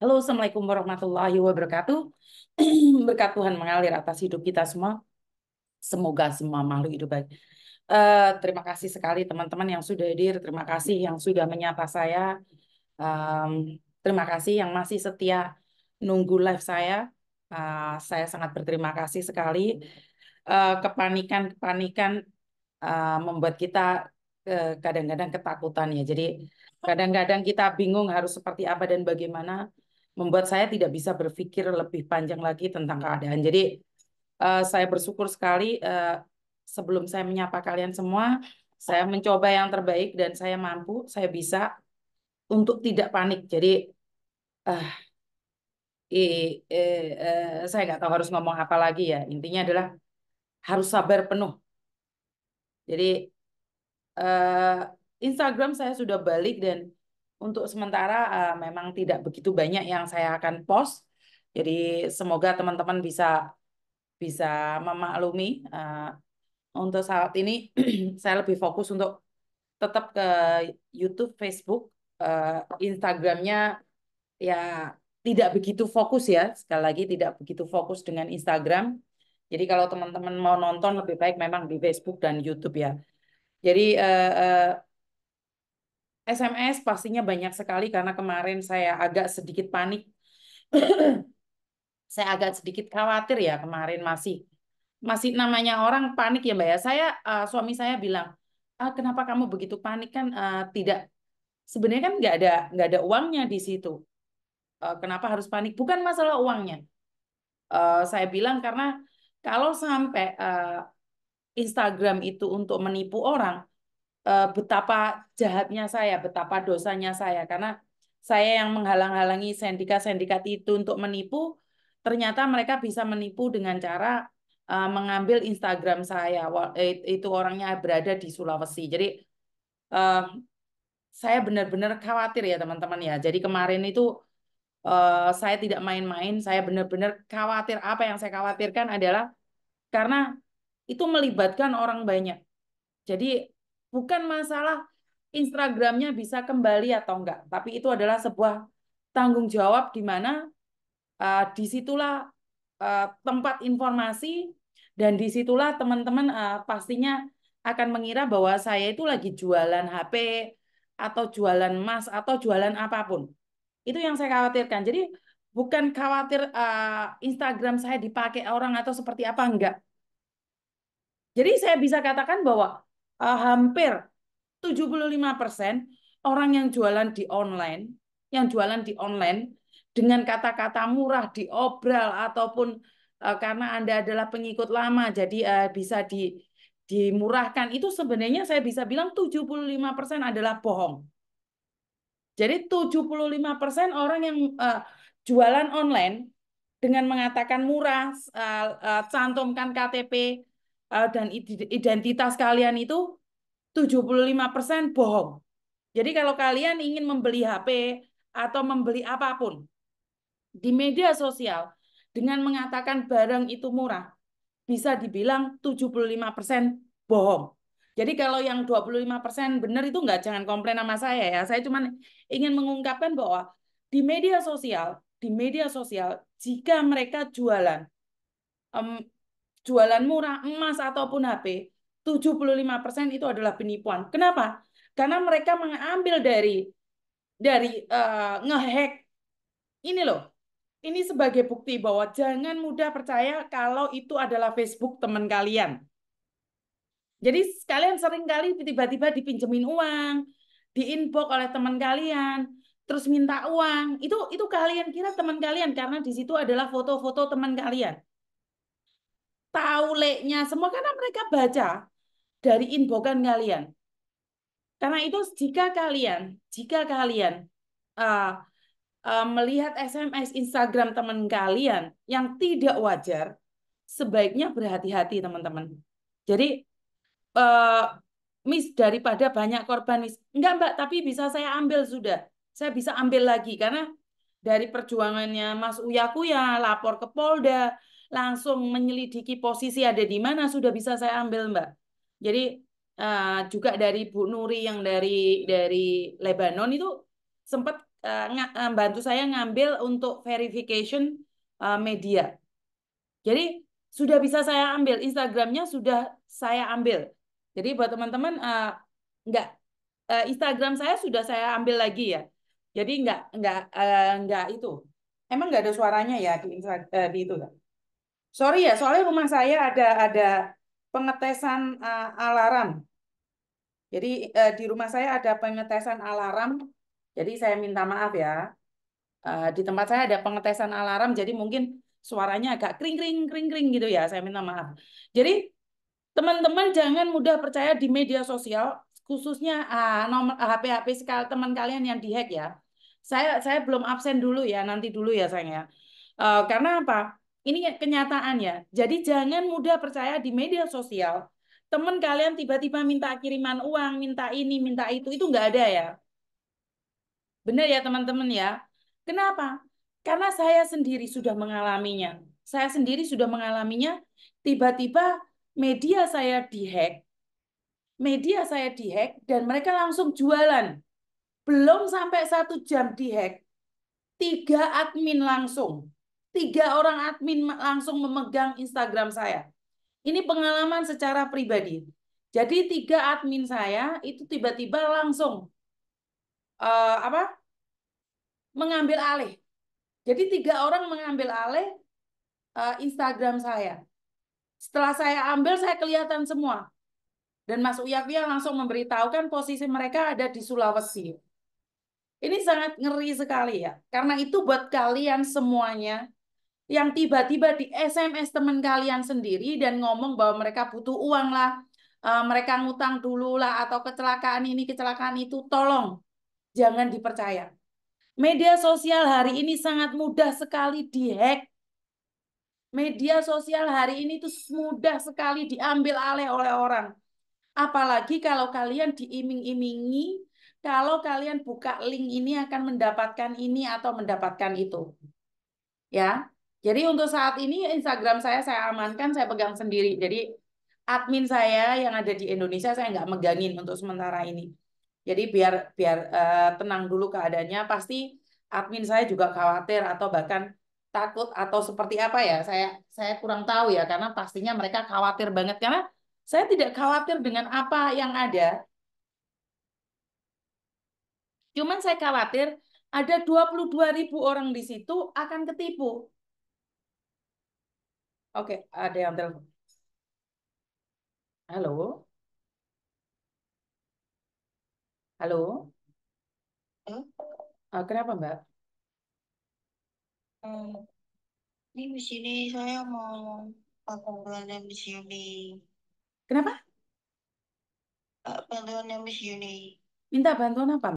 Halo, Assalamualaikum warahmatullahi wabarakatuh. Berkat Tuhan mengalir atas hidup kita semua. Semoga semua makhluk hidup baik. Uh, terima kasih sekali teman-teman yang sudah hadir. Terima kasih yang sudah menyapa saya. Um, terima kasih yang masih setia nunggu live saya. Uh, saya sangat berterima kasih sekali. Eh, kepanikan-kepanikan uh, uh, membuat kita kadang-kadang ketakutan ya. Jadi kadang-kadang kita bingung harus seperti apa dan bagaimana membuat saya tidak bisa berpikir lebih panjang lagi tentang keadaan. Jadi uh, saya bersyukur sekali uh, sebelum saya menyapa kalian semua, saya mencoba yang terbaik dan saya mampu, saya bisa untuk tidak panik. Jadi uh, i, i, uh, saya nggak tahu harus ngomong apa lagi ya. Intinya adalah harus sabar penuh. Jadi uh, Instagram saya sudah balik dan untuk sementara uh, memang tidak begitu banyak yang saya akan post. Jadi semoga teman-teman bisa bisa memaklumi. Uh, untuk saat ini saya lebih fokus untuk tetap ke YouTube, Facebook, uh, Instagramnya ya tidak begitu fokus ya sekali lagi tidak begitu fokus dengan Instagram. Jadi kalau teman-teman mau nonton lebih baik memang di Facebook dan YouTube ya. Jadi uh, uh, SMS pastinya banyak sekali karena kemarin saya agak sedikit panik. saya agak sedikit khawatir ya kemarin masih masih namanya orang panik ya Mbak ya. Saya uh, suami saya bilang, ah, "Kenapa kamu begitu panik kan uh, tidak sebenarnya kan nggak ada nggak ada uangnya di situ. Uh, kenapa harus panik? Bukan masalah uangnya." Uh, saya bilang karena kalau sampai uh, Instagram itu untuk menipu orang, Eh, betapa jahatnya saya, betapa dosanya saya. Karena saya yang menghalang-halangi sendika-sendikat itu untuk menipu, ternyata mereka bisa menipu dengan cara eh, mengambil Instagram saya. Itu orangnya berada di Sulawesi. Jadi eh, saya benar-benar khawatir ya teman-teman ya. Jadi kemarin itu saya tidak main-main, saya benar-benar khawatir. Apa yang saya khawatirkan adalah karena itu melibatkan orang banyak. Jadi Bukan masalah Instagramnya bisa kembali atau enggak, tapi itu adalah sebuah tanggung jawab di mana uh, eh, disitulah uh, eh, tempat informasi dan disitulah teman-teman uh, pastinya akan mengira bahwa saya itu lagi jualan HP atau jualan emas atau jualan apapun. Itu yang saya khawatirkan. Jadi bukan khawatir uh, Instagram saya dipakai orang atau seperti apa enggak. Jadi saya bisa katakan bahwa uh, hampir 75% orang yang jualan di online, yang jualan di online dengan kata-kata murah di obral ataupun uh, karena Anda adalah pengikut lama jadi uh, bisa di dimurahkan itu sebenarnya saya bisa bilang 75% adalah bohong. Jadi 75% orang yang uh, jualan online dengan mengatakan murah, uh, uh, cantumkan KTP, Eh, dan identitas kalian itu 75% bohong. Jadi kalau kalian ingin membeli HP atau membeli apapun di media sosial dengan mengatakan barang itu murah, bisa dibilang 75% bohong. Jadi kalau yang 25% benar itu enggak jangan komplain sama saya ya. Saya cuma ingin mengungkapkan bahwa di media sosial, di media sosial jika mereka jualan jualan murah, emas ataupun HP, 75% itu adalah penipuan. Kenapa? Karena mereka mengambil dari dari uh, ngehack ini loh. Ini sebagai bukti bahwa jangan mudah percaya kalau itu adalah Facebook teman kalian. Jadi kalian sering kali tiba-tiba dipinjemin uang, diinbox oleh teman kalian, terus minta uang. Itu itu kalian kira teman kalian karena di situ adalah foto-foto teman kalian mulainya semua karena mereka baca dari inbokan kalian. Karena itu jika kalian, jika kalian uh, uh, melihat SMS Instagram teman kalian yang tidak wajar, sebaiknya berhati-hati teman-teman. Jadi uh, miss daripada banyak korban miss. Enggak Mbak, tapi bisa saya ambil sudah. Saya bisa ambil lagi karena dari perjuangannya Mas Uyaku ya lapor ke Polda, langsung menyelidiki posisi ada di mana sudah bisa saya ambil Mbak. Jadi uh, juga dari Bu Nuri yang dari dari Lebanon itu sempat uh, bantu saya ngambil untuk verification uh, media. Jadi sudah bisa saya ambil Instagramnya sudah saya ambil. Jadi buat teman-teman uh, nggak uh, Instagram saya sudah saya ambil lagi ya. Jadi nggak nggak uh, nggak itu. Emang nggak ada suaranya ya di, uh, di itu kan? Sorry ya, soalnya rumah saya ada ada pengetesan uh, alarm. Jadi uh, di rumah saya ada pengetesan alarm. Jadi saya minta maaf ya. Uh, di tempat saya ada pengetesan alarm. Jadi mungkin suaranya agak kring kring kring kring gitu ya. Saya minta maaf. Jadi teman-teman jangan mudah percaya di media sosial, khususnya uh, nomor HP ah, HP sekali teman kalian yang dihack ya. Saya saya belum absen dulu ya. Nanti dulu ya sayang ya. Uh, karena apa? Ini kenyataan ya. Jadi jangan mudah percaya di media sosial. Teman kalian tiba-tiba minta kiriman uang, minta ini, minta itu, itu nggak ada ya. Benar ya teman-teman ya. Kenapa? Karena saya sendiri sudah mengalaminya. Saya sendiri sudah mengalaminya. Tiba-tiba media saya dihack, media saya dihack dan mereka langsung jualan. Belum sampai satu jam dihack, tiga admin langsung tiga orang admin langsung memegang Instagram saya. Ini pengalaman secara pribadi. Jadi tiga admin saya itu tiba-tiba langsung uh, apa? mengambil alih. Jadi tiga orang mengambil alih uh, Instagram saya. Setelah saya ambil, saya kelihatan semua. Dan Mas Uyakwia langsung memberitahukan posisi mereka ada di Sulawesi. Ini sangat ngeri sekali ya. Karena itu buat kalian semuanya, yang tiba-tiba di SMS teman kalian sendiri dan ngomong bahwa mereka butuh uang lah, eh, mereka ngutang dulu lah atau kecelakaan ini kecelakaan itu, tolong jangan dipercaya. Media sosial hari ini sangat mudah sekali dihack. Media sosial hari ini tuh mudah sekali diambil alih oleh orang. Apalagi kalau kalian diiming-imingi, kalau kalian buka link ini akan mendapatkan ini atau mendapatkan itu. Ya, jadi untuk saat ini Instagram saya saya amankan, saya pegang sendiri. Jadi admin saya yang ada di Indonesia saya nggak megangin untuk sementara ini. Jadi biar biar uh, tenang dulu keadaannya. Pasti admin saya juga khawatir atau bahkan takut atau seperti apa ya saya saya kurang tahu ya karena pastinya mereka khawatir banget karena saya tidak khawatir dengan apa yang ada cuman saya khawatir ada 22.000 orang di situ akan ketipu Oke, ada yang telepon. Halo? Halo? Hmm? Eh, Ah, kenapa, Mbak? eh, Ini di sini saya mau panggilan yang Miss Yuni. Kenapa? Eh, Panggilan yang Miss Yuni. Minta bantuan apa,